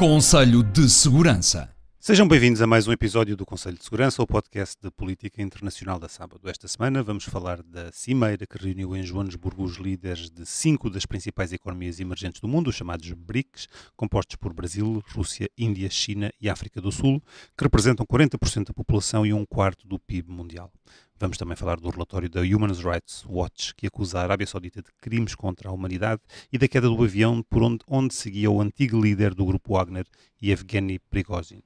Conselho de Segurança. Sejam bem-vindos a mais um episódio do Conselho de Segurança, o podcast de política internacional da Sábado. Esta semana vamos falar da cimeira que reuniu em Joanesburgo os líderes de cinco das principais economias emergentes do mundo, os chamados BRICS, compostos por Brasil, Rússia, Índia, China e África do Sul, que representam 40% da população e um quarto do PIB mundial. Vamos também falar do relatório da Human Rights Watch, que acusa a Arábia Saudita de crimes contra a humanidade e da queda do avião por onde, onde seguia o antigo líder do grupo Wagner, Yevgeny Prigozhin.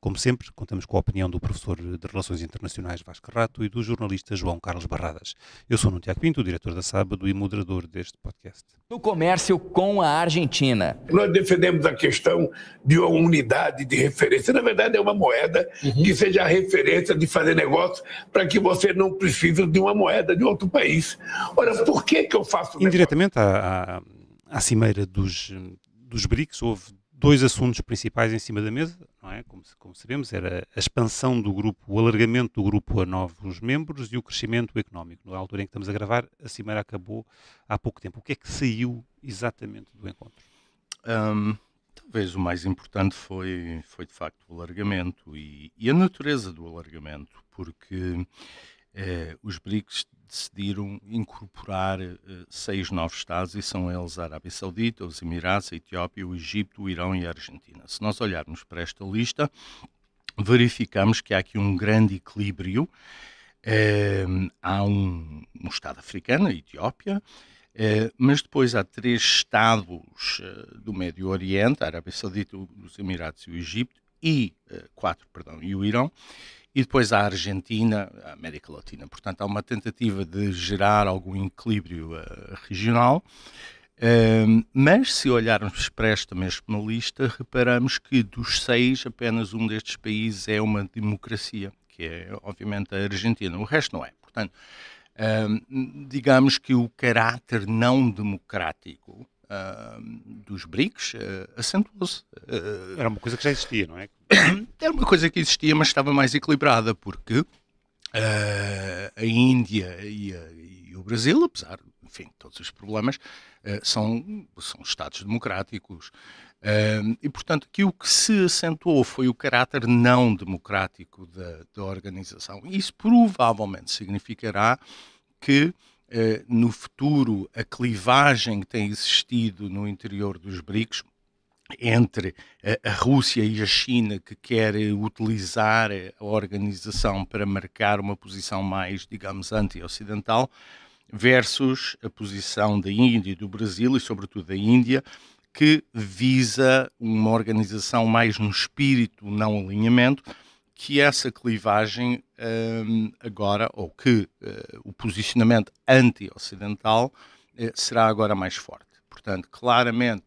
Como sempre, contamos com a opinião do professor de Relações Internacionais Vasco Rato e do jornalista João Carlos Barradas. Eu sou Nuno Tiago Pinto, diretor da Sábado e moderador deste podcast. No comércio com a Argentina. Nós defendemos a questão de uma unidade de referência. Na verdade, é uma moeda uhum. que seja a referência de fazer negócio para que você não precise de uma moeda de outro país. Ora, por que, que eu faço Indiretamente, à, à, à cimeira dos, dos BRICS houve dois assuntos principais em cima da mesa, não é? Como, como, sabemos, era a expansão do grupo, o alargamento do grupo a novos membros e o crescimento económico. Na altura em que estamos a gravar, a Cimeira acabou há pouco tempo. O que é que saiu exatamente do encontro? Um, talvez o mais importante foi, foi de facto o alargamento e, e a natureza do alargamento, porque eh, os BRICS decidiram incorporar eh, seis novos Estados e são eles a Arábia Saudita, os Emirados, a Etiópia, o Egito, o Irão e a Argentina. Se nós olharmos para esta lista, verificamos que há aqui um grande equilíbrio. Eh, há um, um, Estado africano, a Etiópia, mas depois há três estados do Médio Oriente, a Arábia Saudita, os Emirados e o Egito, e quatro, perdão, e o Irão, e depois a Argentina, a América Latina. Portanto, há uma tentativa de gerar algum equilíbrio uh, regional. Uh, mas se olharmos para esta mesma lista, reparamos que dos seis, apenas um destes países é uma democracia, que é obviamente a Argentina, o resto não é. Portanto, uh, digamos que o caráter não democrático uh, dos BRICS eh, acentuou-se. Eh, Era uma coisa que já existia, não é? era uma coisa que existia, mas estava mais equilibrada, porque uh, a Índia e, a, e, o Brasil, apesar enfim, de todos os problemas, uh, são, são Estados democráticos. Uh, e, portanto, que o que se acentuou foi o caráter não democrático da, da organização. Isso provavelmente significará que no futuro a clivagem que tem existido no interior dos BRICS, entre a Rússia e a China, que quer utilizar a organização para marcar uma posição mais, digamos, anti-ocidental, versus a posição da Índia e do Brasil, e sobretudo da Índia, que visa uma organização mais no espírito não alinhamento, que essa clivagem um, agora, ou que uh, o posicionamento anti-ocidental uh, será agora mais forte. Portanto, claramente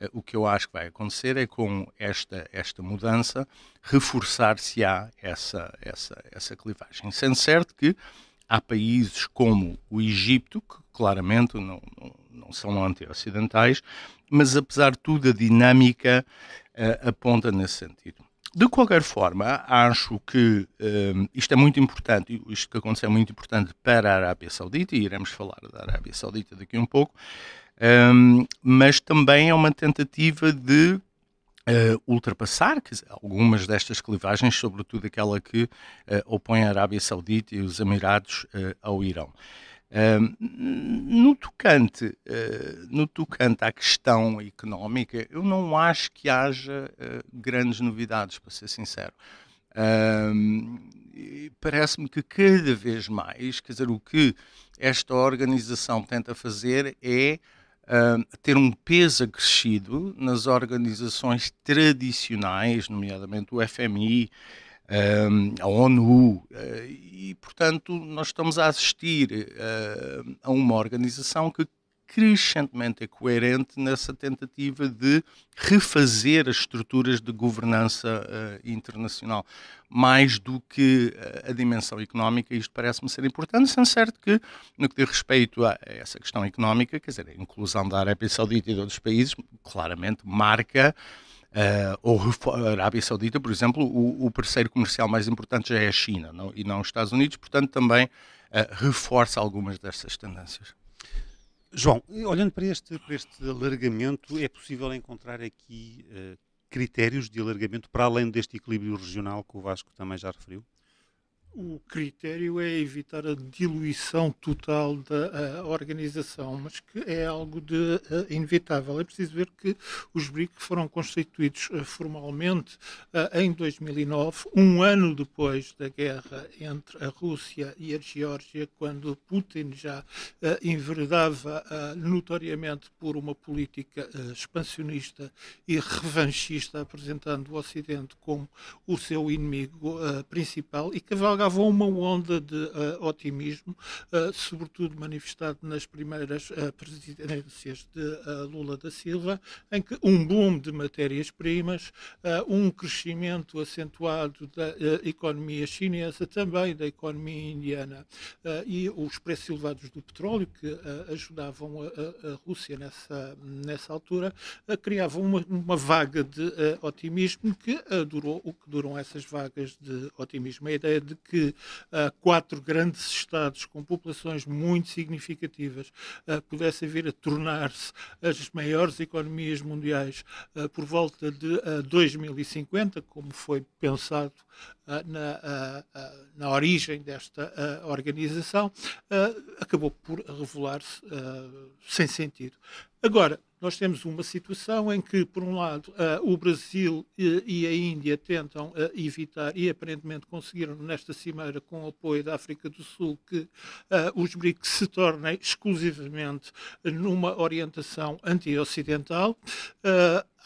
eh, o que eu acho que vai acontecer é com esta, esta mudança reforçar-se-á essa, essa, essa clivagem. Sendo certo que há países como o Egito, que claramente não, não, não são anti-ocidentais, mas apesar de tudo a dinâmica uh, aponta nesse sentido. De qualquer forma, acho que eh, isto é muito importante, isto que aconteceu é muito importante para a Arábia Saudita, e iremos falar da Arábia Saudita daqui a um pouco, um, mas também é uma tentativa de Uh, ultrapassar dizer, algumas destas clivagens, sobretudo aquela que uh, opõe a Arábia Saudita e os Emirados uh, ao Irão. no, tocante, no tocante à questão económica, eu não acho que haja grandes novidades, para ser sincero. Parece-me que cada vez mais, quer dizer, o que esta organização tenta fazer é ter um peso acrescido nas organizações tradicionais, nomeadamente o FMI, um, a ONU, eh, e portanto nós estamos a assistir uh, a uma organização que crescentemente coerente nessa tentativa de refazer as estruturas de governança uh, internacional. Mais do que eh, a dimensão económica, isto parece-me ser importante, sendo certo que, no que diz respeito a essa questão económica, quer dizer, a inclusão da Arábia Saudita e de outros países, claramente marca Uh, ou a Arábia Saudita, por exemplo, o, o, parceiro comercial mais importante já é a China não, e não os Estados Unidos, portanto, também uh, reforça algumas dessas tendências. João, olhando para este, para este alargamento, é possível encontrar aqui uh, critérios de alargamento para além deste equilíbrio regional que o Vasco também já referiu? o critério é evitar a diluição total da organização, mas que é algo de inevitável. É preciso ver que os BRIC foram constituídos eh, formalmente eh, em 2009, um ano depois da guerra entre a Rússia e a Geórgia, quando Putin já eh, enveredava notoriamente por uma política expansionista e revanchista, apresentando o Ocidente como o seu inimigo principal e cavalga propagava uma onda de uh, otimismo, uh, sobretudo manifestado nas primeiras uh, presidências de Lula da Silva, em que um boom de matérias-primas, um crescimento acentuado da economia chinesa, também da economia indiana e os preços elevados do petróleo que ajudavam a, a, Rússia nessa, nessa altura, criavam uma, uma, vaga de otimismo que durou o que duram essas vagas de otimismo. A ideia de que que uh, quatro grandes estados com populações muito significativas uh, eh, pudessem vir a tornar-se as maiores economias mundiais uh, por volta de 2050, como foi pensado na, na origem desta organização, acabou por revelar-se sem sentido. Agora, nós temos uma situação em que, por um lado, ah, o Brasil e a Índia tentam ah, evitar e aparentemente conseguiram nesta cimeira, com o apoio da África do Sul, que ah, os BRICS se tornem exclusivamente numa orientação anti-ocidental.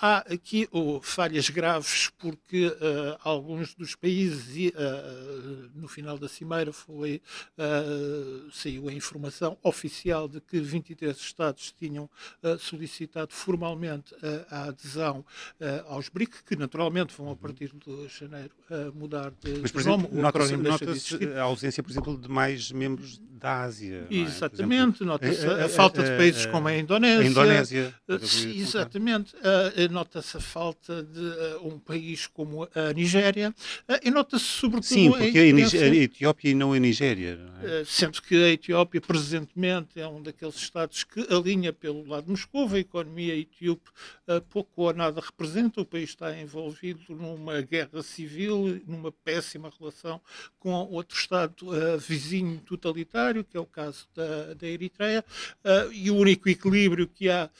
Há aqui oh, falhas graves, porque uh, alguns dos países, uh, no final da Cimeira, foi, uh, saiu a informação oficial de que 23 Estados tinham solicitado formalmente a adesão aos BRIC, que naturalmente vão, a uhum. partir de janeiro, mudar de Mas, por exemplo, nome. Nota-se nota a ausência, por exemplo, de mais membros da Ásia. É? Exatamente, nota-se a, é, a, é, a, falta de países como a Indonésia. A Indonésia. exatamente nota-se a falta de eh, um país como a Nigéria eh, e nota-se sobretudo... Sim, porque a, Nigéria, a Etiópia e não a Nigéria. Não é? Eh, sendo que a Etiópia, presentemente, é um daqueles Estados que alinha pelo lado de Moscou, a economia etíope pouco ou nada representa, o país está envolvido numa guerra civil, numa péssima relação com outro Estado uh, vizinho totalitário, que é o caso da, da Eritreia, uh, e o único equilíbrio que há,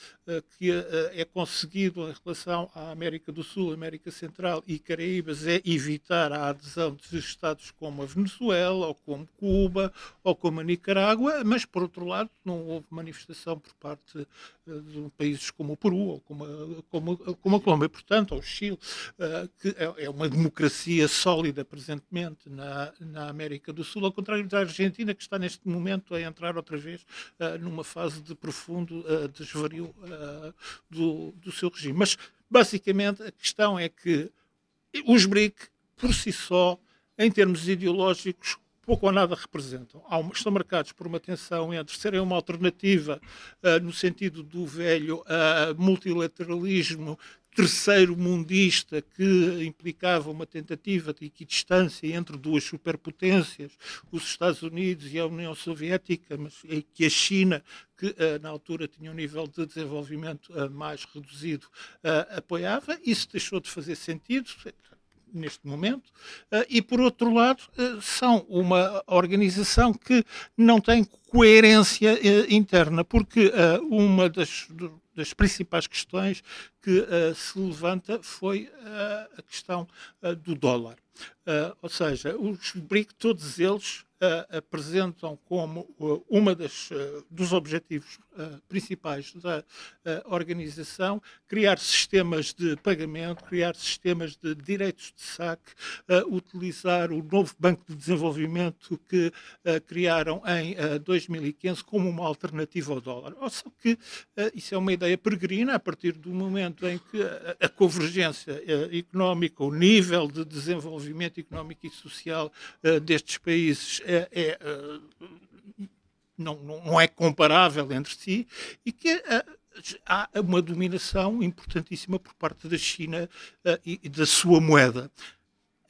que é conseguido em relação à América do Sul, América Central e Caraíbas é evitar a adesão de Estados como a Venezuela, ou como Cuba, ou como a Nicarágua, mas, por outro lado, não houve manifestação por parte de países como o Peru ou como a, como, como a Colômbia, portanto, ou o Chile, eh, que é, é uma democracia sólida presentemente na, na América do Sul, ao contrário da Argentina, que está neste momento a entrar outra vez eh, numa fase de profundo eh, desvario do, do seu regime. Mas, basicamente, a questão é que os BRIC, por si só, em termos ideológicos, pouco ou nada representam. estão marcados por uma tensão entre serem uma alternativa uh, no sentido do velho uh, multilateralismo terceiro mundista que implicava uma tentativa de equidistância entre duas superpotências, os Estados Unidos e a União Soviética, mas que a China, que ah, na altura tinha um nível de desenvolvimento mais reduzido, apoiava. Isso deixou de fazer sentido neste momento, eh, e por outro lado, eh, são uma organização que não tem coerência eh, interna, porque uma das, das principais questões que se levanta foi a questão do dólar. ou seja, os BRIC, todos eles apresentam como uma das, dos objetivos eh, principais da uh, organização, criar sistemas de pagamento, criar sistemas de direitos de saque, eh, utilizar o novo Banco de Desenvolvimento que criaram em 2015 como uma alternativa ao dólar. Só que isso é uma ideia peregrina a partir do momento em que a, a convergência económica, o nível de desenvolvimento económico e social destes países é, é não, não, é comparável entre si e que eh, há uma dominação importantíssima por parte da China eh, e da sua moeda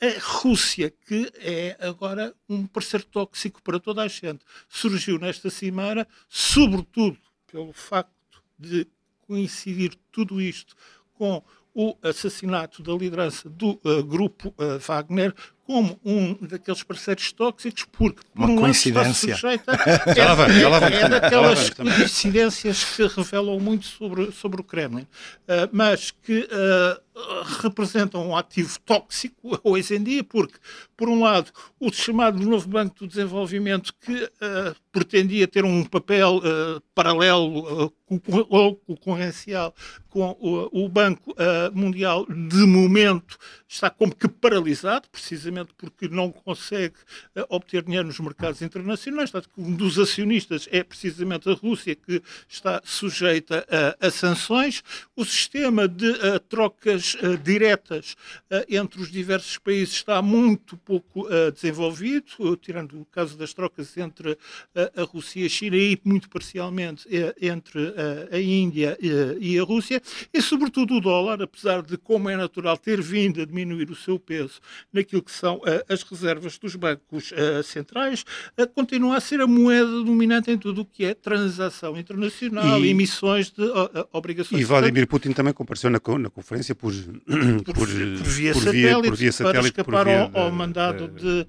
a Rússia, que é agora um parceiro tóxico para toda a gente, surgiu nesta cimeira, sobretudo pelo facto de coincidir tudo isto com o assassinato da liderança do uh, grupo uh, Wagner, como um daqueles parceiros tóxicos, porque por uma um coincidência. ela sujeita a, é, é, é daquelas coincidências que revelam muito sobre, sobre o Kremlin, uh, mas que uh, representam um ativo tóxico hoje em dia, porque, por um lado, o chamado Novo Banco do Desenvolvimento, que uh, pretendia ter um papel uh, paralelo eh, ou concorrencial com o, Banco Mundial, de momento está como que paralisado, precisamente porque não consegue obter dinheiro nos mercados internacionais. que um dos acionistas é precisamente a Rússia, que está sujeita a, a sanções. O sistema de trocas relações uh, diretas uh, entre os diversos países está muito pouco uh, desenvolvido, tirando o caso das trocas entre a Rússia e a China e muito parcialmente entre a Índia e a Rússia, e sobretudo o dólar, apesar de, como é natural, ter vindo a diminuir o seu peso naquilo que são as reservas dos bancos centrais, continua a ser a moeda dominante em tudo o que é transação internacional, e, emissões de obrigações. E Vladimir Putin também compareceu na, na conferência por por, por, via, por satélite, por via satélite para escapar via, ao, ao, mandado de,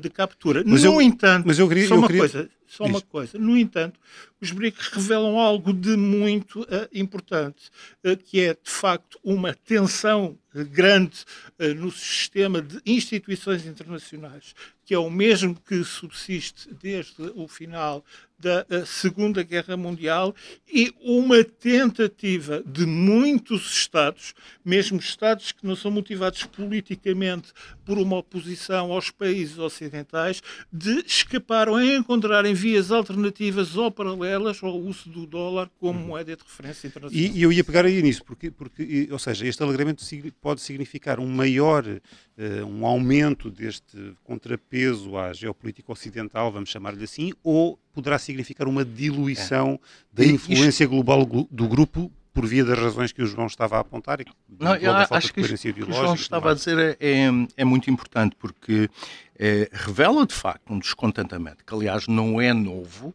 de eh, captura. Mas no eu, entanto, mas eu queria, só uma queria, coisa, só Isso. uma coisa. No entanto, os BRICS revelam algo de muito uh, importante, uh, que é, de facto, uma tensão uh, grande eh, no sistema de instituições internacionais, que é o mesmo que subsiste desde o final da Segunda Guerra Mundial e uma tentativa de muitos Estados, mesmo Estados que não são motivados politicamente por uma oposição aos países ocidentais, de escapar ou encontrarem vias alternativas ou paralelas ao uso do dólar como uhum. moeda de referência internacional. E, e eu ia pegar aí nisso, porque, porque, ou seja, este alegramento pode significar um maior, uh, um aumento deste contrapeso à geopolítica ocidental, vamos chamar-lhe assim, ou poderá significar uma diluição é. da influência Isto... global do grupo por via das razões que o João estava a apontar e que não, acho que isso, que o João estava a dizer é, é, é muito importante porque é, revela de facto um descontentamento que aliás não é novo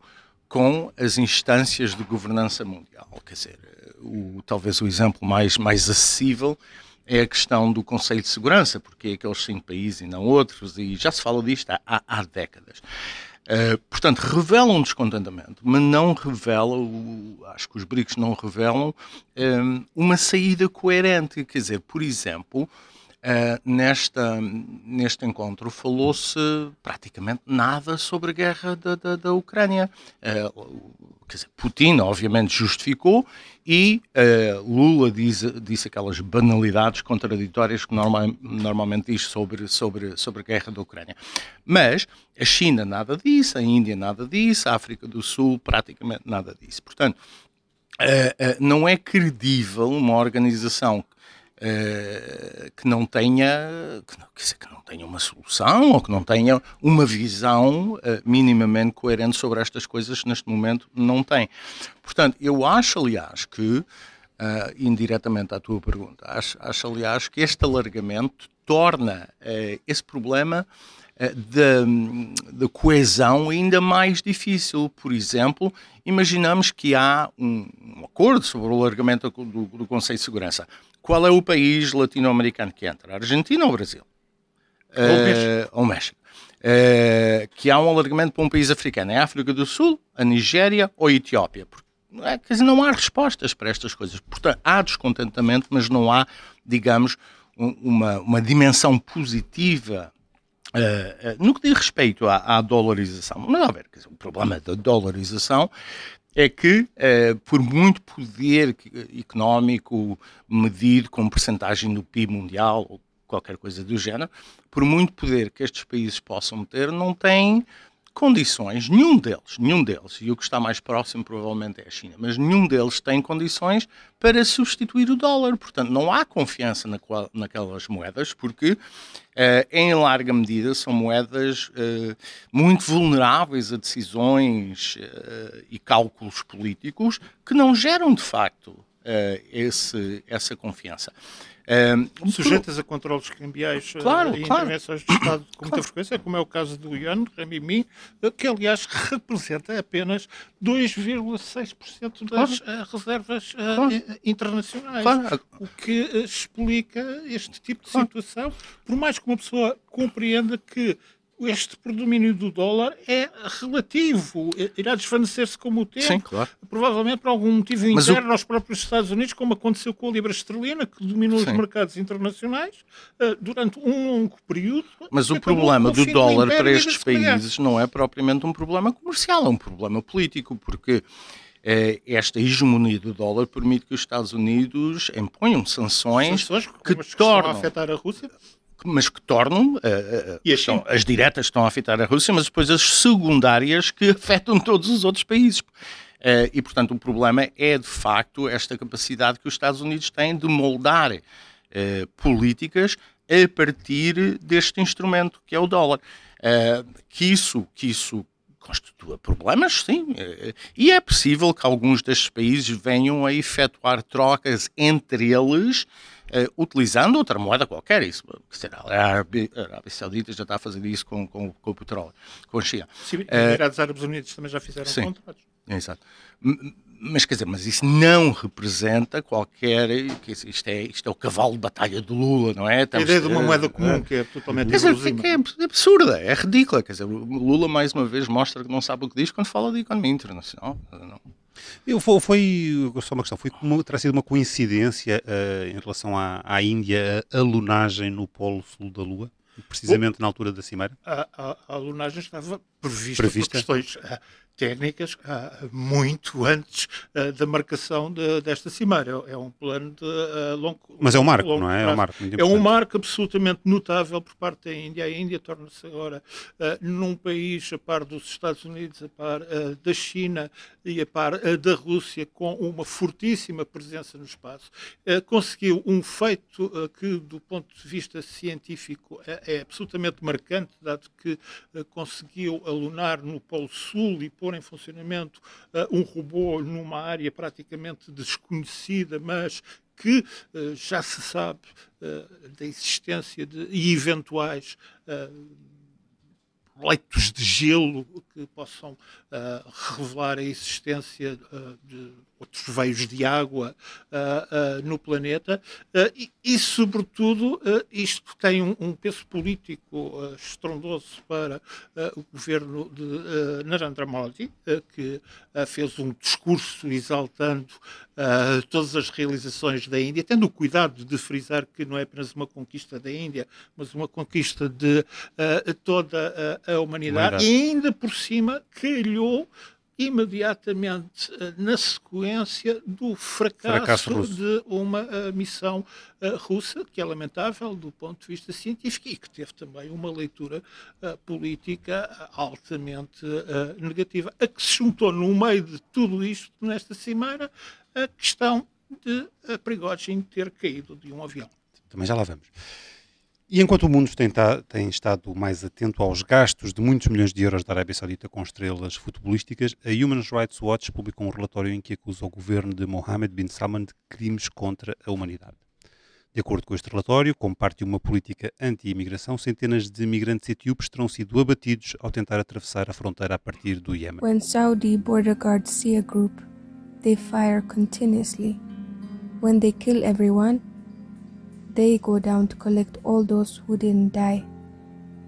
com as instâncias de governança mundial. Quer dizer, o, talvez o exemplo mais, mais acessível é a questão do Conselho de Segurança, porque é aqueles cinco países e não outros, e já se fala disto há, há décadas. Eh, portanto, revela um descontentamento, mas não revela, o, acho que os BRICS não revelam, um, eh, uma saída coerente. Quer dizer, por exemplo, Uh, nesta, neste encontro falou-se praticamente nada sobre a guerra da, da, da Ucrânia. Uh, quer dizer, Putin, obviamente, justificou e uh, Lula diz, disse aquelas banalidades contraditórias que normal, normalmente diz sobre, sobre, sobre a guerra da Ucrânia. Mas a China nada disse a Índia nada disse a África do Sul praticamente nada disse Portanto, não é credível uma organização que eh, que não tenha que não, dizer, que não tenha uma solução ou que não tenha uma visão uh, minimamente coerente sobre estas coisas que neste momento não tem. Portanto, eu acho, aliás, que Uh, indiretamente à tua pergunta. Acho, acho, aliás, que este alargamento torna uh, esse problema eh, hum, da coesão ainda mais difícil. Por exemplo, imaginamos que há um, um acordo sobre o alargamento do, do Conselho de Segurança. Qual é o país latino-americano que entra? A Argentina ou o Brasil? Ou o México. Eh, ou México. Uh, que há um alargamento para um país africano. É a África do Sul, a Nigéria ou a Etiópia? Porque, é, quer dizer, não há respostas para estas coisas. Portanto, há descontentamento, mas não há, digamos, um, uma, uma dimensão positiva Uh, uh, no que diz respeito à, à dolarização, mas dizer, o problema da dolarização é que, uh, por muito poder económico medido como percentagem do PIB mundial ou qualquer coisa do género, por muito poder que estes países possam ter, não têm condições, nenhum deles, nenhum deles, e o que está mais próximo provavelmente é a China, mas nenhum deles tem condições para substituir o dólar. Portanto, não há confiança naquelas moedas, porque Uh, em larga medida, são moedas uh, muito vulneráveis a decisões uh, e cálculos políticos que não geram, de facto, esse, essa confiança. Ehm, um, Sujeitas a controles cambiais eh, claro, e claro. intervenções de Estado com muita claro. frequência, como é o caso do Ian Ramimi, eh, que aliás representa apenas 2,6% das claro. Eh, reservas internacionais, ah. o que explica este tipo de situação, por mais que uma pessoa compreenda que este predomínio do dólar é relativo, é, irá desvanecer-se como o tempo, Sim, claro. provavelmente por algum motivo Mas interno o... aos próprios Estados Unidos, como aconteceu com a libra esterlina, que dominou Sim. os mercados internacionais uh, durante um longo período. Mas o problema do dólar do para estes países não é propriamente um problema comercial, é um problema político, porque eh, esta hegemonia do dólar permite que os Estados Unidos imponham sanções, sanções que, que tornam a afetar a Rússia mas que tornam. Uh, uh, estão, as diretas estão a afetar a Rússia, mas depois as secundárias que afetam todos os outros países. Uh, e, portanto, o problema é, de facto, esta capacidade que os Estados Unidos têm de moldar uh, políticas a partir deste instrumento que é o dólar. Uh, que isso, que isso constitua problemas, sim, e é possível que alguns destes países venham a efetuar trocas entre eles eh, utilizando outra moeda qualquer. Isso, que a Arábia, a Arábia Saudita já está a fazer isso com, com, com o petróleo, com a China. Sim, os eh, Emirados Árabes Unidos também já fizeram sim, contratos. Exato mas quer dizer, mas isso não representa qualquer. Isto é, isto é o cavalo de batalha do Lula, não é? Estamos, a ideia de uma moeda comum é, que é totalmente quer dizer, que é, absurda, é ridícula. Quer dizer, Lula mais uma vez mostra que não sabe o que diz quando fala de economia internacional. Não. Eu foi, foi só uma questão, foi uma, terá sido uma coincidência uh, em relação à, à Índia, a lunagem no Polo Sul da Lua? precisamente na altura da cimeira? A, a, a estava prevista, prevista? por questões eh, técnicas ah, muito antes ah, da marcação de, desta cimeira. É, é um plano de ah, longo Mas é um marco, não é? É um marco, é um marco absolutamente notável por parte da Índia. A Índia torna-se agora num país a par dos Estados Unidos, a par da China e a par da Rússia, com uma fortíssima presença no espaço. conseguiu um feito que, do ponto de vista científico, é, é absolutamente marcante, dado que conseguiu alunar no Polo Sul e pôr pôr em funcionamento uh, um robô numa área praticamente desconhecida, mas que uh, já se sabe uh, da existência de, e eventuais leitos de gelo que possam revelar a existência de outros veios de água uh, uh, no planeta, uh, e, e, sobretudo, isto tem um, um peso político estrondoso para o governo de Narendra Modi, que fez um discurso exaltando todas as realizações da Índia, tendo o cuidado de frisar que não é apenas uma conquista da Índia, mas uma conquista de toda a, a humanidade, humanidade, e ainda por cima calhou imediatamente eh, na sequência do fracasso, fracasso de uma eh, missão eh, russa, que é lamentável do ponto de vista científico e que teve também uma leitura política altamente negativa, a que se juntou no meio de tudo isto, nesta cimeira, a questão de Prigozhin ter caído de um avião. Também já lá vamos. E enquanto o mundo tem, tem, estado mais atento aos gastos de muitos milhões de euros da Arábia Saudita com estrelas futebolísticas, a Human Rights Watch publicou um relatório em que acusa o governo de Mohammed bin Salman de crimes contra a humanidade. De acordo com este relatório, como parte de uma política anti-imigração, centenas de imigrantes etíopes terão sido abatidos ao tentar atravessar a fronteira a partir do Iêmen. When Saudi border guards see a group, they fire continuously. When they kill everyone, They go down to collect all those who didn't die.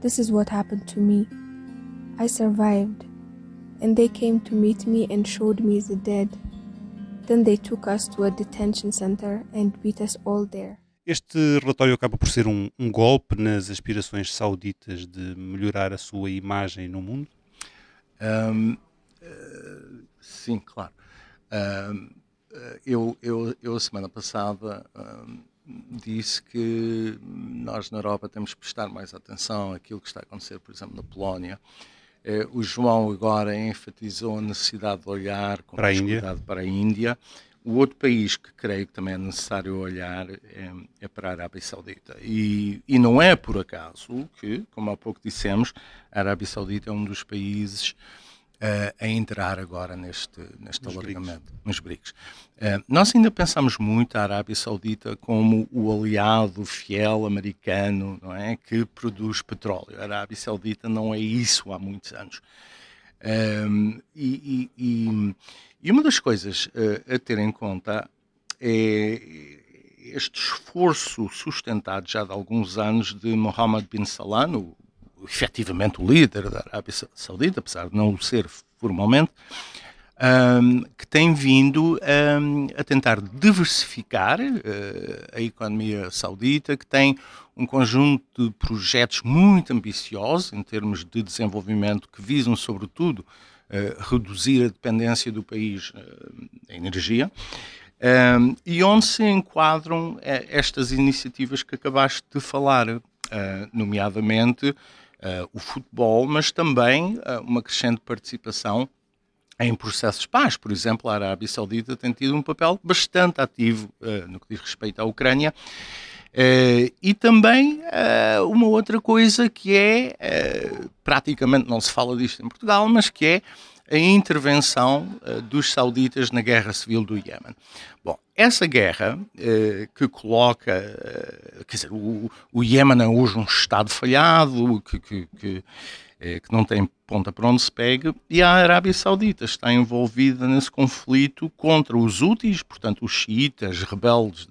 This is what happened to me. I survived, and they came to meet me and showed me the dead. Then they took us to a detention center and beat us all there. Este relatório acaba por ser um, um golpe nas aspirações sauditas de melhorar a sua imagem no mundo? Um, uh, eh, sim, claro. Um, eh, eu, eu, eu, a semana passada, um, disse que nós na Europa temos que prestar mais atenção àquilo que está a acontecer, por exemplo, na Polónia. Eh, o João agora enfatizou a necessidade de olhar com para a Índia. para a Índia. O outro país que creio que também é necessário olhar é, é para a Arábia Saudita. E, e, não é por acaso que, como há pouco dissemos, a Arábia Saudita é um dos países a entrar agora neste, neste alargamento, BRICS. nos BRICS. Eh, nós ainda pensamos muito a Arábia Saudita como o aliado fiel americano não é, que produz petróleo. A Arábia Saudita não é isso há muitos anos. Um, ehm, e, e, e, uma das coisas a, eh, a ter em conta é este esforço sustentado já de alguns anos de Mohammed bin Salman, o efetivamente o líder da Arábia Saudita, apesar de não o ser formalmente, um, que tem vindo um, a tentar diversificar uh, a economia saudita, que tem um conjunto de projetos muito ambiciosos em termos de desenvolvimento que visam, sobretudo, uh, reduzir a dependência do país uh, em energia. Um, e onde se enquadram estas iniciativas que acabaste de falar, nomeadamente uh, o futebol, mas também uh, uma crescente participação em processos de paz. Por exemplo, a Arábia Saudita tem tido um papel bastante ativo uh, no que diz respeito à Ucrânia. Ah, e também uma outra coisa que é, praticamente não se fala disto em Portugal, mas que é a intervenção dos sauditas na guerra civil do Iémen. Bom, essa guerra eh, que coloca, eh, quer dizer, o, o Iémen é hoje um Estado falhado, que, que, que, eh, que, não tem ponta para onde se pega, e a Arábia Saudita está envolvida nesse conflito contra os úteis, portanto, os xiitas, rebeldes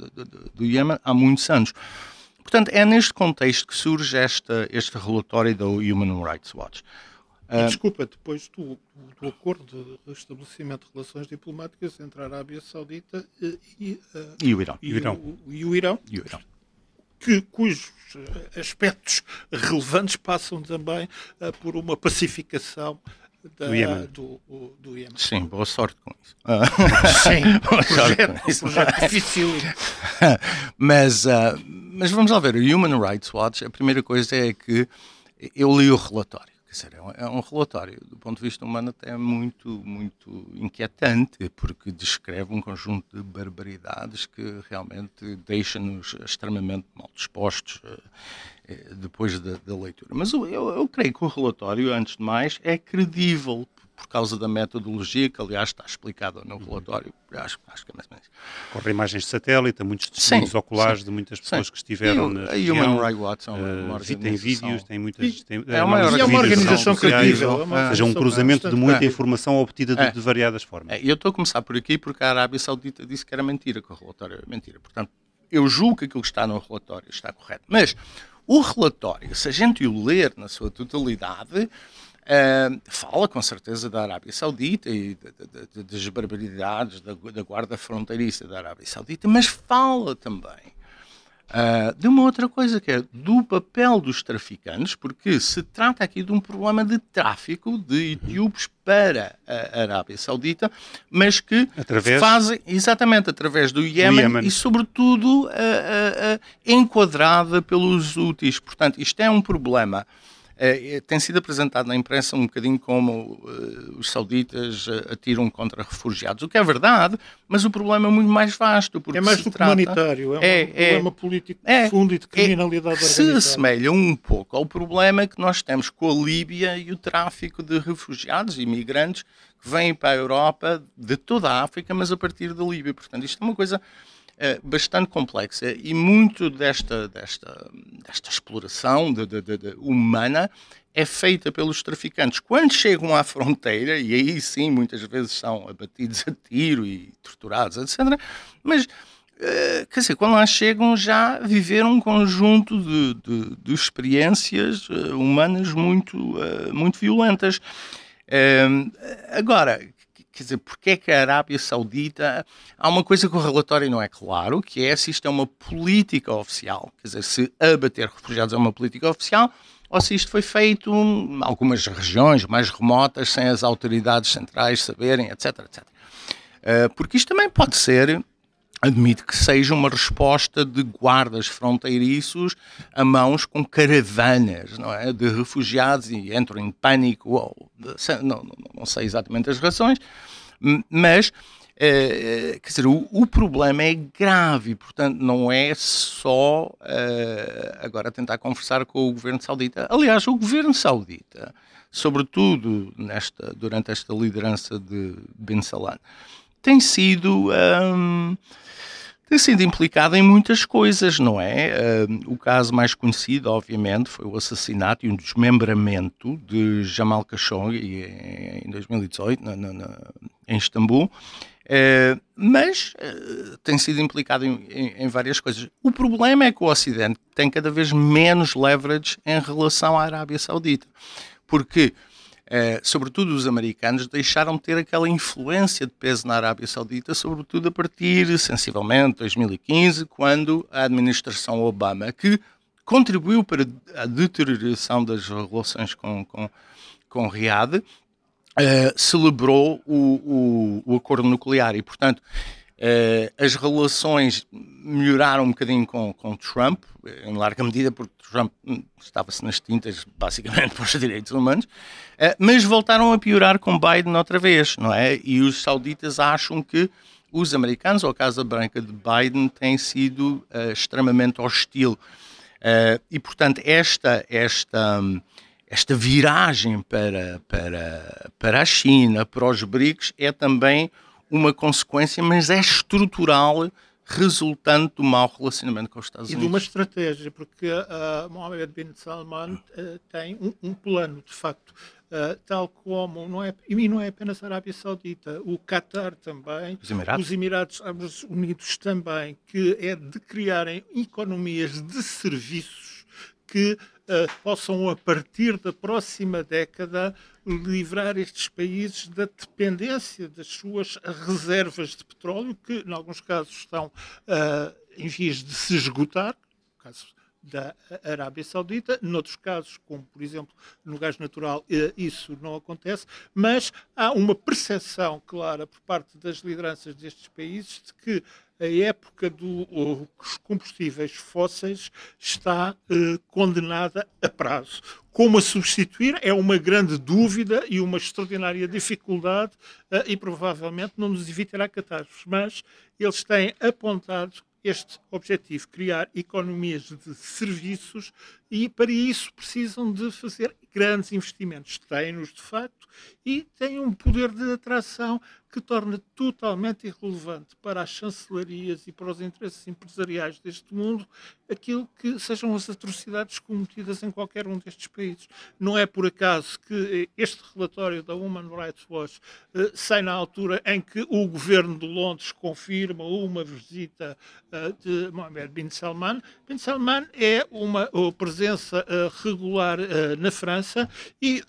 do Iémen, há muitos anos. Portanto, é neste contexto que surge esta, este relatório da Human Rights Watch. E, ah, desculpa, depois do, do acordo de restabelecimento de relações diplomáticas entre a Arábia Saudita eh, e, eh, e, e o Irão. E, o, Irão. E o Irão. E o Irão. Que, cujos eh, aspectos relevantes passam também uh, por uma pacificação da, do, Iêmen. Do, do Sim, boa sorte com isso. Sim, ah, boa projeto, isso. projeto difícil. mas, uh, mas vamos lá ver, o Human Rights Watch, a primeira coisa é que eu li o relatório dizer, é um, é um relatório, do ponto de vista humano, até é muito, muito inquietante, porque descreve um conjunto de barbaridades que realmente deixam-nos extremamente mal dispostos eh, eh, depois da, da leitura. Mas eu, eu, eu creio que o relatório, antes de mais, é credível, por causa da metodologia, que aliás está explicada no relatório, acho, acho que é mais ou menos. Corre imagens de satélite, há muitos testemunhos oculares sim, de muitas pessoas sim. que estiveram e, na a região. A Human Rights Watch é uma eh, organização. Tem vídeos, tem muitas... Tem, é, uma, eh, é uma organização credível. Ou seja, um cruzamento de muita é. informação obtida de, é. de variadas formas. É, eu estou a começar por aqui porque a Arábia Saudita disse que era mentira, que o relatório era mentira. Portanto, eu julgo que aquilo que está no relatório está correto. Mas o relatório, se a gente o ler na sua totalidade, Ehm, fala com certeza da Arábia Saudita e das barbaridades da, da, guarda fronteiriça da Arábia Saudita, mas fala também uh, de uma outra coisa que é do papel dos traficantes, porque se trata aqui de um problema de tráfico de uhum. etíopes para a Arábia Saudita, mas que através... fazem exatamente através do Iémen, e sobretudo uh, enquadrada pelos úteis. Portanto, isto é um problema é, é, tem sido apresentado na imprensa um bocadinho como uh, os sauditas atiram contra refugiados, o que é verdade, mas o problema é muito mais vasto. é mais do que humanitário, é, é, é um é. problema político é, profundo e de é. criminalidade é, organizada. Se assemelha um pouco ao problema que nós temos com a Líbia e o tráfico de refugiados e imigrantes que vêm para a Europa de toda a África, mas a partir da Líbia. Portanto, isto é uma coisa é bastante complexa e muito desta, desta, desta exploração de, de, de, humana é feita pelos traficantes. Quando chegam à fronteira, e aí sim muitas vezes são abatidos a tiro e torturados, etc. Mas, eh, quer dizer, quando lá chegam já viveram um conjunto de, de, de experiências eh, humanas muito, eh, muito violentas. Ehm, agora, quer dizer, porque é que a Arábia Saudita. Há uma coisa que o relatório não é claro, que é se isto é uma política oficial, quer dizer, se abater refugiados é uma política oficial ou se isto foi feito em hum, algumas regiões mais remotas, sem as autoridades centrais saberem, etc. etc. Ah, porque isto também pode ser admito que seja uma resposta de guardas fronteiriços a mãos com caravanas não é? de refugiados e entram em pânico, ou, não, não, não sei exatamente as razões, mas Uh, quer dizer, o, o, problema é grave, portanto, não é só eh, agora tentar conversar com o governo saudita. Aliás, o governo saudita, sobretudo nesta, durante esta liderança de Ben Salman tem sido. Um, tem sido implicado em muitas coisas, não é? Um, o caso mais conhecido, obviamente, foi o assassinato e o um desmembramento de Jamal Khashoggi em 2018, na, na, na, em Istambul. Uh, mas uh, tem sido implicado em, em, em, várias coisas. O problema é que o Ocidente tem cada vez menos leverage em relação à Arábia Saudita, porque eh, sobretudo os americanos, deixaram de ter aquela influência de peso na Arábia Saudita, sobretudo a partir, sensivelmente, de 2015, quando a administração Obama, que contribuiu para a deterioração das relações com, com, com Riad, eh, celebrou o, o, o acordo nuclear. E, portanto, eh, as relações melhoraram um bocadinho com, com Trump, eh, em larga medida, porque Trump hum, estava-se nas tintas, basicamente, para os direitos humanos, eh, mas voltaram a piorar com Biden outra vez, não é? E os sauditas acham que os americanos, ou a Casa Branca de Biden, tem sido uh, extremamente hostil. Uh, e, portanto, esta, esta, hum, esta viragem para, para, para a China, para os BRICS, é também uma consequência, mas é estrutural resultante do mau relacionamento com os Estados Unidos. E de uma estratégia, porque uh, Mohammed bin Salman uh, tem um, um, plano, de facto, uh, tal como, não é, e não é apenas a Arábia Saudita, o Qatar também, os Emirados. os Emirados Árabes Unidos também, que é de criarem economias de serviços que eh, possam, a partir da próxima década, livrar estes países da dependência das suas reservas de petróleo, que, em alguns casos, estão uh, em vias de se esgotar, no caso da Arábia Saudita. Noutros casos, como por exemplo no gás natural, eh, isso não acontece, mas há uma percepção clara por parte das lideranças destes países de que a época dos combustíveis fósseis está eh, condenada a prazo. Como a substituir é uma grande dúvida e uma extraordinária dificuldade eh, e provavelmente não nos evitará catástrofes, mas eles têm apontado este objetivo, criar economias de serviços, e para isso precisam de fazer grandes investimentos. Têm-nos, de facto, e têm um poder de atração que torna totalmente irrelevante para as chancelarias e para os interesses empresariais deste mundo aquilo que sejam as atrocidades cometidas em qualquer um destes países. Não é por acaso que eh, este relatório da Human Rights Watch eh, sai na altura em que o governo de Londres confirma uma visita eh, de Mohamed bin Salman. Bin Salman é uma, presença regular na França e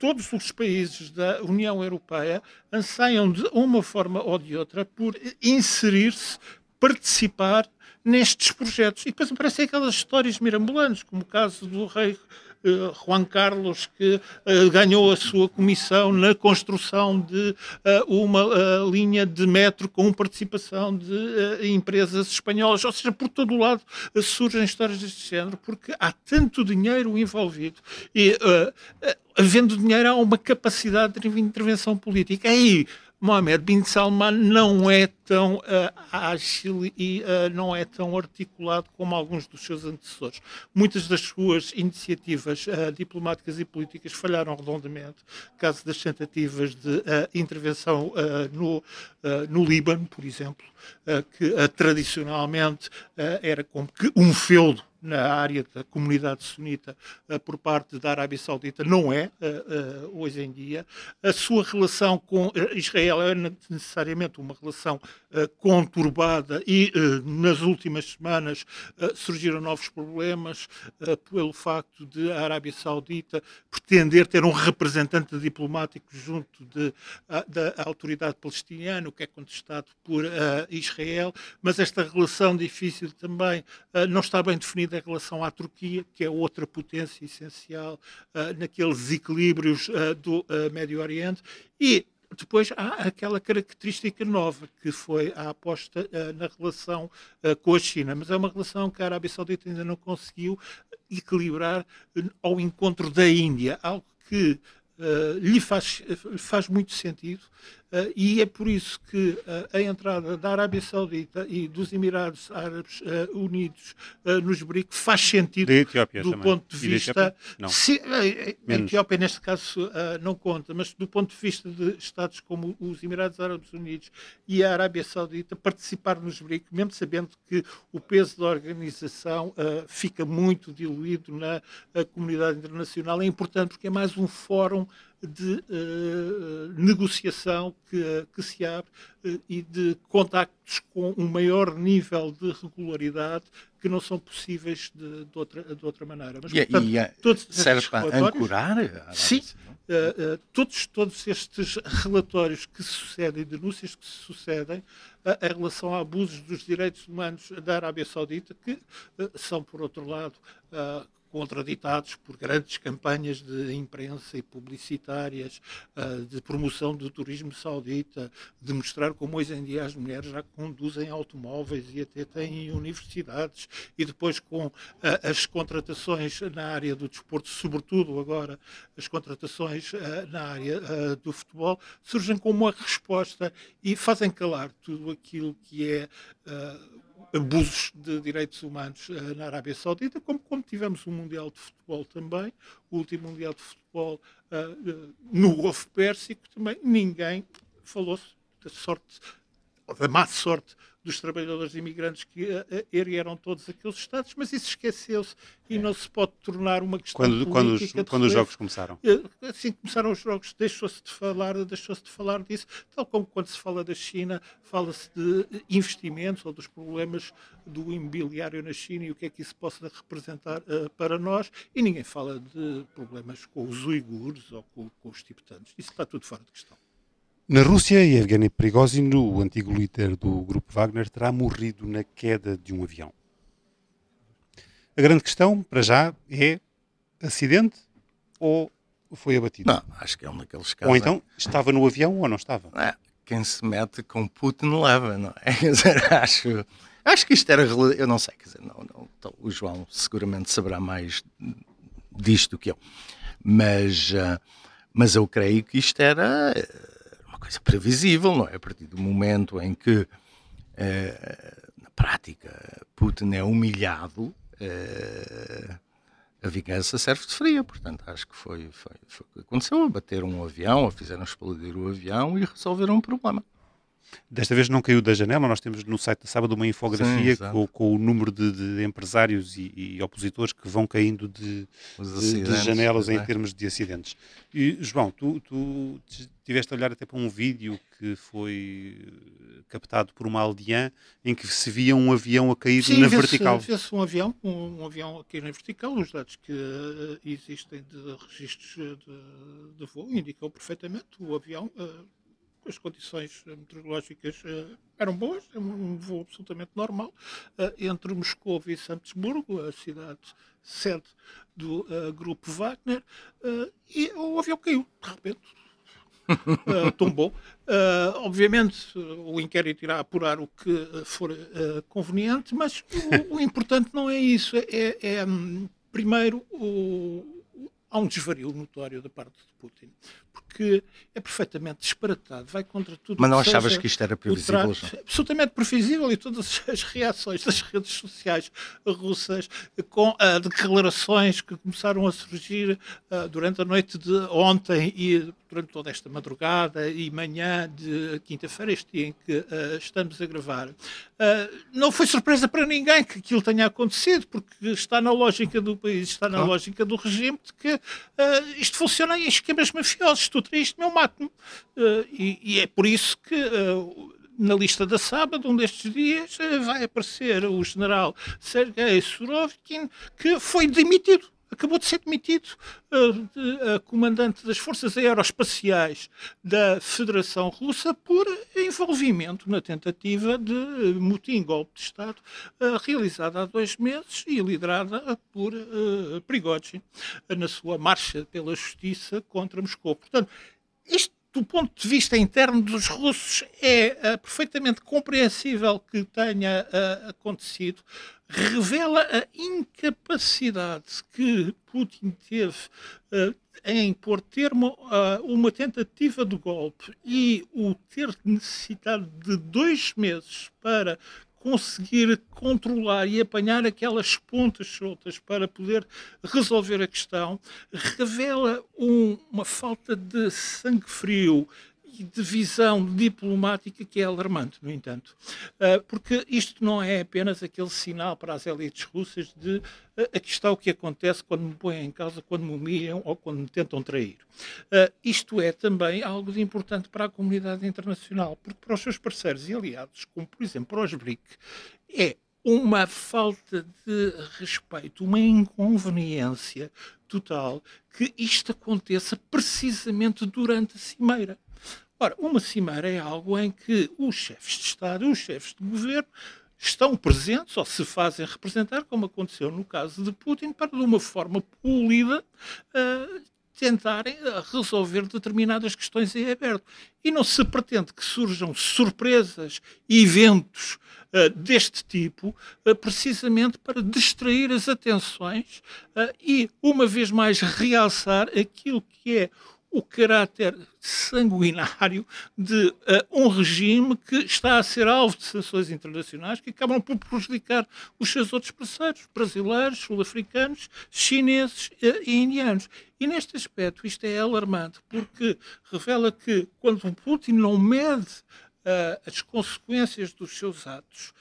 todos os países da União Europeia anseiam de uma forma ou de outra por inserir-se, participar nestes projetos. E depois aparecem aquelas histórias mirambulantes, como o caso do rei uh, Juan Carlos, que uh, ganhou a sua comissão na construção de uh, uma linha de metro com participação de empresas espanholas. Ou seja, por todo o lado surgem histórias deste género, porque há tanto dinheiro envolvido e havendo dinheiro há uma capacidade de intervenção política. É aí Mohamed bin Salman não é tão uh, ágil e uh, não é tão articulado como alguns dos seus antecessores. Muitas das suas iniciativas uh, diplomáticas e políticas falharam redondamente, caso das tentativas de intervenção no, no Líbano, por exemplo, que tradicionalmente era como que um feudo na área da comunidade sunita eh, por parte da Arábia Saudita não é eh, eh, hoje em dia. A sua relação com Israel é necessariamente uma relação conturbada e nas últimas semanas surgiram novos problemas pelo facto de a Arábia Saudita pretender ter um representante diplomático junto de, da autoridade palestiniana, o que é contestado por Israel, mas esta relação difícil também não está bem definida em relação à Turquia, que é outra potência essencial uh, naqueles equilíbrios uh, do ah, Médio Oriente, e depois há aquela característica nova que foi a aposta uh, na relação uh, com a China, mas é uma relação que a Arábia Saudita ainda não conseguiu equilibrar uh, ao encontro da Índia, algo que eh, lhe faz, faz muito sentido uh, e é por isso que uh, a entrada da Arábia Saudita e dos Emirados Árabes Unidos nos BRIC faz sentido do também. ponto de e vista. Não. Se, a Etiópia, neste caso, não conta, mas do ponto de vista de Estados como os Emirados Árabes Unidos e a Arábia Saudita participar nos BRIC, mesmo sabendo que o peso da organização fica muito diluído na comunidade internacional, é importante porque é mais um fórum de uh, negociação que, que, se abre uh, e de contactos com um maior nível de regularidade que não são possíveis de, de, outra, de outra, maneira. Mas, e, é- portanto, e é- serve para ancorar? Sim, uh, todos, todos estes relatórios que se sucedem, denúncias que se sucedem, em relação a abusos dos direitos humanos da Arábia Saudita, que são, por outro lado, contraditados por grandes campanhas de imprensa e publicitárias, ah, de promoção do turismo saudita, de mostrar como hoje em dia as mulheres já conduzem automóveis e até têm universidades, e depois com ah, as contratações na área do desporto, sobretudo agora as contratações ah, na área do futebol, surgem como uma resposta e fazem calar tudo aquilo que é abusos de direitos humanos uh, na Arábia Saudita, como, como tivemos o um Mundial de Futebol também, o último Mundial de Futebol uh, no Golfo Pérsico, também ninguém falou da sorte, da má sorte dos trabalhadores imigrantes que eh, eh, ergueram todos aqueles Estados, mas isso esqueceu-se e é. não se pode tornar uma questão quando, política. Quando os, quando os jogos começaram? Eh, assim que começaram os jogos, deixou-se de falar, deixou-se de falar disso, tal como quando se fala da China, fala-se de investimentos ou dos problemas do imobiliário na China e o que é que isso possa representar uh, para nós, e ninguém fala de problemas com os uigures ou com, com os tibetanos. Isso está tudo fora de questão. Na Rússia, Evgeny Prigozhin, o antigo líder do grupo Wagner, terá morrido na queda de um avião. A grande questão, para já, é acidente ou foi abatido? Não, acho que é um daqueles casos. Ou é. então estava no avião ou não estava? É? quem se mete com Putin leva, não é? Dizer, acho, acho que isto era. Eu não sei, quer dizer, não, não, então, o João seguramente saberá mais disto do que eu. Mas, ah, mas eu creio que isto era coisa previsível, não é? A partir do momento em que, eh, na prática, Putin é humilhado, eh, a vingança serve de fria. Portanto, acho que foi, foi, foi o que aconteceu. Bateram um avião, ou fizeram explodir o avião e resolveram um problema. Desta vez não caiu da janela, nós temos no site da Sábado uma infografia Sim, com, com, o número de, de empresários e, e, opositores que vão caindo de, de, janelas é? em né? termos de acidentes. E, João, tu, tu tiveste a olhar até para um vídeo que foi eh, captado por uma aldeã em que se via um avião a cair Sim, na vê vertical. Vê-se um avião, um, um, avião a cair na vertical, os dados que uh, existem de registros eh, de, de voo indicam perfeitamente o avião. Uh, as condições eh, meteorológicas eh, eram boas, é um voo absolutamente normal, eh, entre Moscou e São Petersburgo, a cidade sede do grupo Wagner, e o avião caiu, de repente, uh, tombou. Uh, obviamente, o inquérito irá apurar o que for uh, conveniente, mas o, o, importante não é isso. É, é hum, primeiro, o, há um desvario notório da parte Putin, porque é perfeitamente disparatado, vai contra tudo. Mas não que achavas que isto era previsível? Absolutamente previsível e todas as reações das redes sociais russas com uh, declarações que começaram a surgir uh, durante a noite de ontem e durante toda esta madrugada e manhã de quinta-feira, este dia em que uh, estamos a gravar. não foi surpresa para ninguém que aquilo tenha acontecido, porque está na lógica do país, está na lógica do regime, de que isto funciona em esquerda esquemas mafiosos, tudo triste, meu mato-me. Uh, e, e, é por isso que uh, na lista da sábado, um destes dias, eh, vai aparecer o general Sergei Surovkin, que foi demitido acabou de ser demitido a, eh, a comandante das forças aeroespaciais da Federação Russa por envolvimento na tentativa de eh, motim golpe de Estado eh, realizada há dois meses e liderada por Prigogine na sua marcha pela justiça contra Moscou. Portanto, isto do ponto de vista interno dos russos, é uh, perfeitamente compreensível que tenha uh, acontecido revela a incapacidade que Putin teve uh, em pôr termo a eh, uma tentativa de golpe e o ter necessitado de dois meses para conseguir controlar e apanhar aquelas pontas soltas para poder resolver a questão, revela um, uma falta de sangue frio de visão diplomática que é alarmante, no entanto. Ah, porque isto não é apenas aquele sinal para as elites russas de ah, aqui está o que acontece quando me põem em causa, quando me humilham ou quando me tentam trair. Ah, isto é também algo de importante para a comunidade internacional, porque para os seus parceiros e aliados, como por exemplo para os BRIC, é uma falta de respeito, uma inconveniência total que isto aconteça precisamente durante a cimeira. Ora, uma cimeira é algo em que os chefes de Estado, os chefes de governo estão presentes ou se fazem representar, como aconteceu no caso de Putin, para de uma forma polida uh, tentarem eh, resolver determinadas questões em aberto. E não se pretende que surjam surpresas, eventos uh, deste tipo, uh, precisamente para distrair as atenções e, uma vez mais, realçar aquilo que é o caráter sanguinário de uh, um regime que está a ser alvo de sanções internacionais que acabam por prejudicar os seus outros parceiros, brasileiros, sul-africanos, chineses uh, e indianos. E neste aspecto isto é alarmante, porque revela que quando Putin não mede uh, as consequências dos seus atos,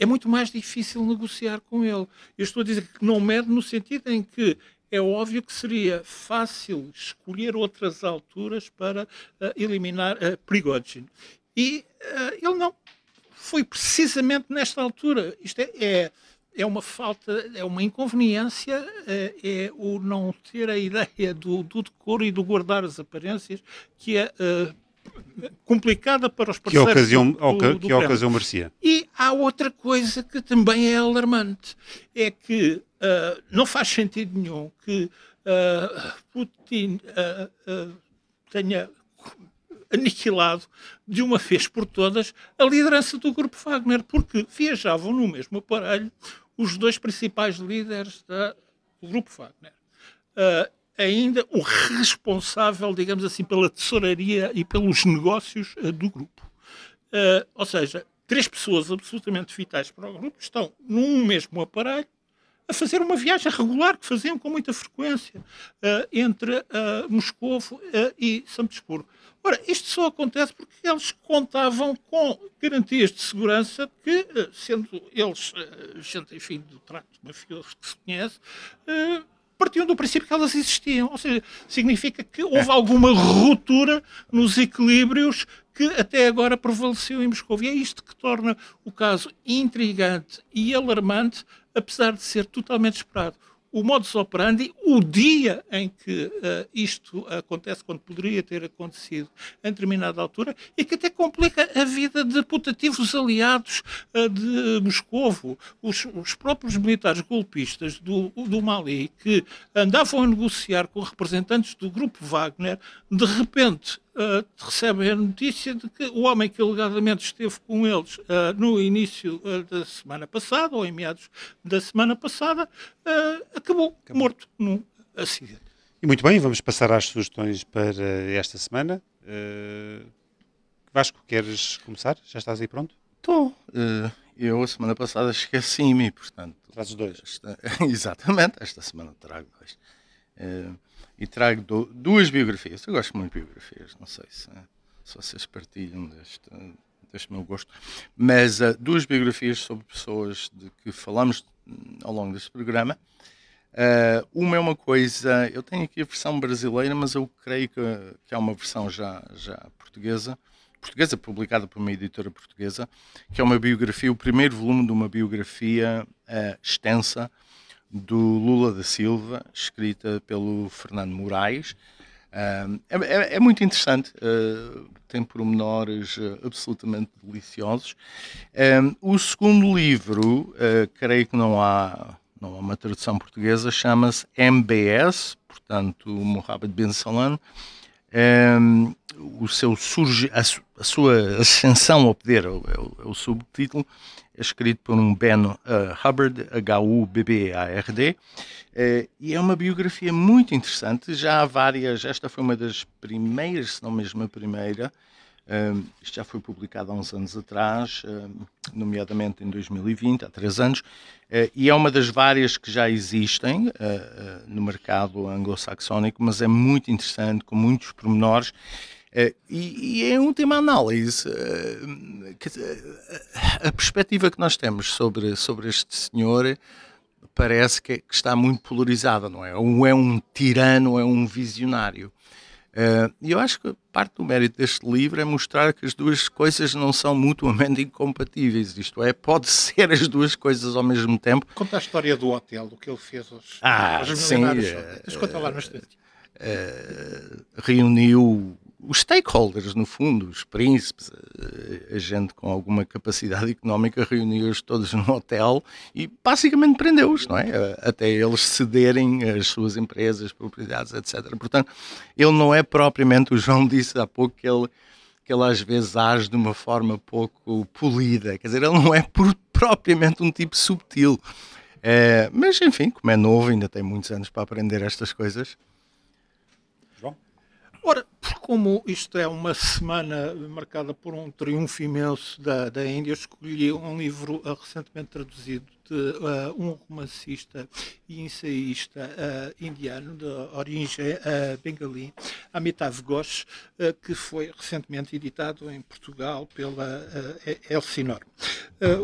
é muito mais difícil negociar com ele. Eu estou a dizer que não mede no sentido em que é óbvio que seria fácil escolher outras alturas para uh, eliminar uh, Prigogine. E uh, ele não. Foi precisamente nesta altura. Isto é, é, é uma falta, é uma inconveniência, é, é o não ter a ideia do, do decoro e do guardar as aparências que é complicada para os parceiros. Que ocasião, do, do, do que ocasião merecia. E há outra coisa que também é alarmante: é que uh, não faz sentido nenhum que uh, Putin uh, tenha aniquilado de uma vez por todas a liderança do grupo Wagner, porque viajavam no mesmo aparelho os dois principais líderes da, do grupo Wagner ainda o responsável, digamos assim, pela tesouraria e pelos negócios eh, do grupo. Eh, ou seja, três pessoas absolutamente vitais para o grupo estão num mesmo aparelho a fazer uma viagem regular que faziam com muita frequência uh, entre uh, Moscou uh, e São Petersburgo. Ora, isto só acontece porque eles contavam com garantias de segurança que, sendo eles gente, enfim, do trato mafioso que se conhece, partiam do princípio que elas existiam. Ou seja, significa que houve alguma ruptura nos equilíbrios que até agora prevaleceu em Moscou. E é isto que torna o caso intrigante e alarmante, apesar de ser totalmente esperado o modus operandi, o dia em que uh, isto acontece, quando poderia ter acontecido em determinada altura, e que até complica a vida de putativos aliados uh, de Moscovo. Os, os, próprios militares golpistas do, do Mali, que andavam a negociar com representantes do grupo Wagner, de repente uh, eh, recebem a notícia de que o homem que alegadamente esteve com eles uh, no início uh, da semana passada, ou em meados da semana passada, acabou, acabou, morto num acidente. E muito bem, vamos passar às sugestões para esta semana. Vasco, queres começar? Já estás aí pronto? Estou. eu, a semana passada, esqueci-me, portanto. Trazes dois. Esta, exatamente, esta semana trago dois e trago do, duas biografias. Eu gosto muito de biografias, não sei se, se vocês partilham deste, deste meu gosto, mas uh, duas biografias sobre pessoas de que falamos ao longo deste programa. Uh, uma é uma coisa, eu tenho aqui a versão brasileira, mas eu creio que, que há uma versão já, já portuguesa, portuguesa, publicada por uma editora portuguesa, que é uma biografia, o primeiro volume de uma biografia uh, extensa do Lula da Silva, escrita pelo Fernando Moraes. É, é, é, muito interessante, ah, tem pormenores ah, absolutamente deliciosos. o segundo livro, ah, creio que não há, não há uma tradução portuguesa, chama-se MBS, portanto, Mohamed Ben Salman. o seu surge, a, a, sua ascensão ao poder, é o, é o é subtítulo, escrito por um Ben uh, Hubbard, H-U-B-B-A-R-D, uh, e é uma biografia muito interessante. Já há várias, esta foi uma das primeiras, se não mesmo a primeira. Uh, isto já foi publicado há uns anos atrás, nomeadamente em 2020, há três anos, uh, e é uma das várias que já existem uh, uh, no mercado anglo-saxónico, mas é muito interessante, com muitos pormenores. Eh, e, e, é um tema análise. Eh, eh, a perspectiva que nós temos sobre, sobre este senhor parece que, que está muito polarizada, não é? Ou é um tirano, ou é um visionário. E eu acho que parte do mérito deste livro é mostrar que as duas coisas não são mutuamente incompatíveis, isto é, pode ser as duas coisas ao mesmo tempo. Conta a história do hotel, o que ele fez aos, ah, aos sim, milionários. Uh, conta lá no instante. Uh, reuniu os stakeholders, no fundo, os príncipes, eh, a gente com alguma capacidade económica reuniu-os todos num hotel e basicamente prendeu-os, não é? Até eles cederem as suas empresas, propriedades, etc. Portanto, ele não é propriamente, o João disse há pouco que ele, que ele às vezes age de uma forma pouco polida, quer dizer, ele não é por, propriamente um tipo subtil. É, mas enfim, como é novo, ainda tem muitos anos para aprender estas coisas. Ora, como isto é uma semana marcada por um triunfo imenso da, da Índia, escolhi um livro recentemente traduzido uh, um romancista e ensaísta uh, indiano de origem uh, bengali, Amitav Ghosh, que foi recentemente editado em Portugal pela Elsinor.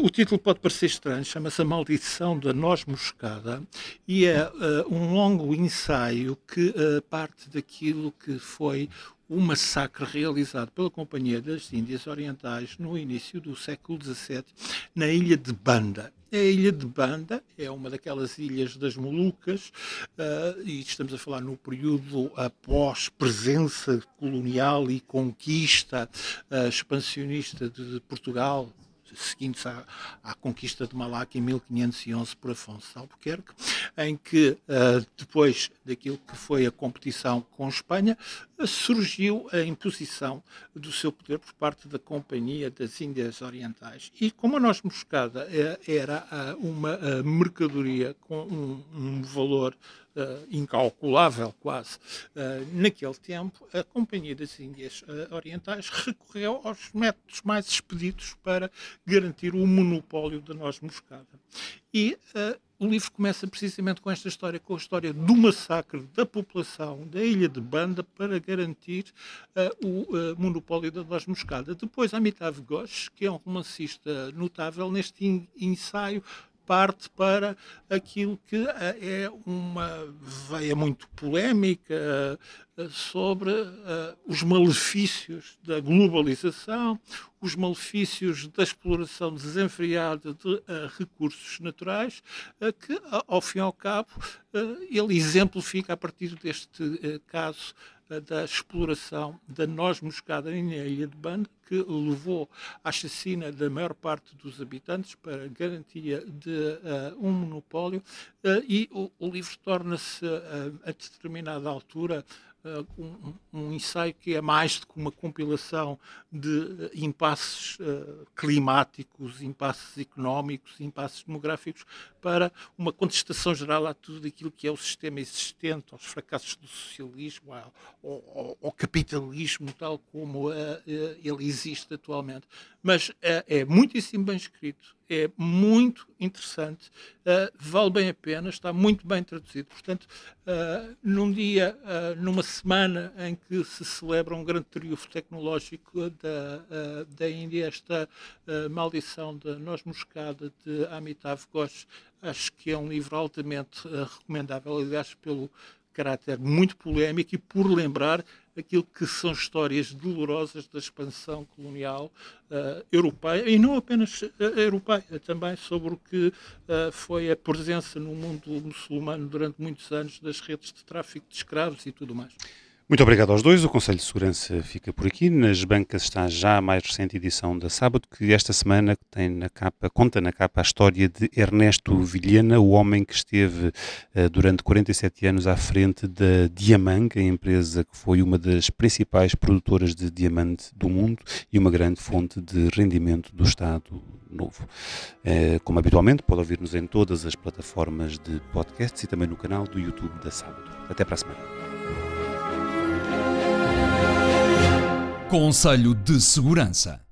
o título pode parecer estranho, chama-se A Maldição da Noz Moscada e é um longo ensaio que parte daquilo que foi um massacre realizado pela Companhia das Índias Orientais no início do século XVII na ilha de Banda é a Ilha de Banda, é uma daquelas ilhas das Molucas, uh, e estamos a falar no período após presença colonial e conquista uh, expansionista de Portugal, seguintes à, à, conquista de Malaca em 1511 por Afonso de Albuquerque, em que uh, depois daquilo que foi a competição com Espanha, surgiu a imposição do seu poder por parte da Companhia das Índias Orientais. E como a nós moscada é, era ah, uma ah, mercadoria com um valor ah, incalculável quase naquele tempo, a Companhia das Índias Orientais recorreu aos métodos mais expeditos para garantir o monopólio da noz moscada. E uh, o livro começa precisamente com esta história, com a história do massacre da população da ilha de Banda para garantir uh, o uh, monopólio da voz moscada. Depois, Amitav Ghosh, que é um romancista notável neste ensaio parte para aquilo que ah, é uma veia muito polémica ah, ah, sobre os malefícios da globalização, os malefícios da exploração desenfreada de recursos naturais, que, ao fim e ao cabo, ele exemplifica a partir deste caso eh, da exploração da noz moscada na ilha de Banda, que levou à chacina da maior parte dos habitantes para garantia de uh, um monopólio, uh, e o, o livro torna-se, uh, a determinada altura, eh, um, um, ensaio que é mais do que uma compilação de eh, impasses uh, climáticos, impasses económicos, impasses demográficos, para uma contestação geral a tudo aquilo que é o sistema existente, aos fracassos do socialismo, ao, ao, ao capitalismo tal como uh, uh, ele existe atualmente. Mas é muitíssimo bem escrito é muito interessante, uh, vale bem a pena, está muito bem traduzido. Portanto, uh, num dia, uh, numa semana em que se celebra um grande triunfo tecnológico da, da Índia, esta maldição da noz moscada de Amitav Ghosh, acho que é um livro altamente recomendável, aliás, pelo caráter muito polémico e por lembrar aquilo que são histórias dolorosas da expansão colonial uh, europeia, e não apenas uh, europeia, também sobre o que uh, foi a presença no mundo muçulmano durante muitos anos das redes de tráfico de escravos e tudo mais. Muito obrigado aos dois. O Conselho de Segurança fica por aqui. Nas bancas está já a mais recente edição da Sábado, que esta semana tem na capa, conta na capa a história de Ernesto Vilhena, o homem que esteve uh, durante 47 anos à frente da Diamante, a empresa que foi uma das principais produtoras de diamante do mundo e uma grande fonte de rendimento do Estado novo. Uh, como habitualmente, pode ouvir-nos em todas as plataformas de podcasts e também no canal do YouTube da Sábado. Até para a semana. Conselho de Segurança.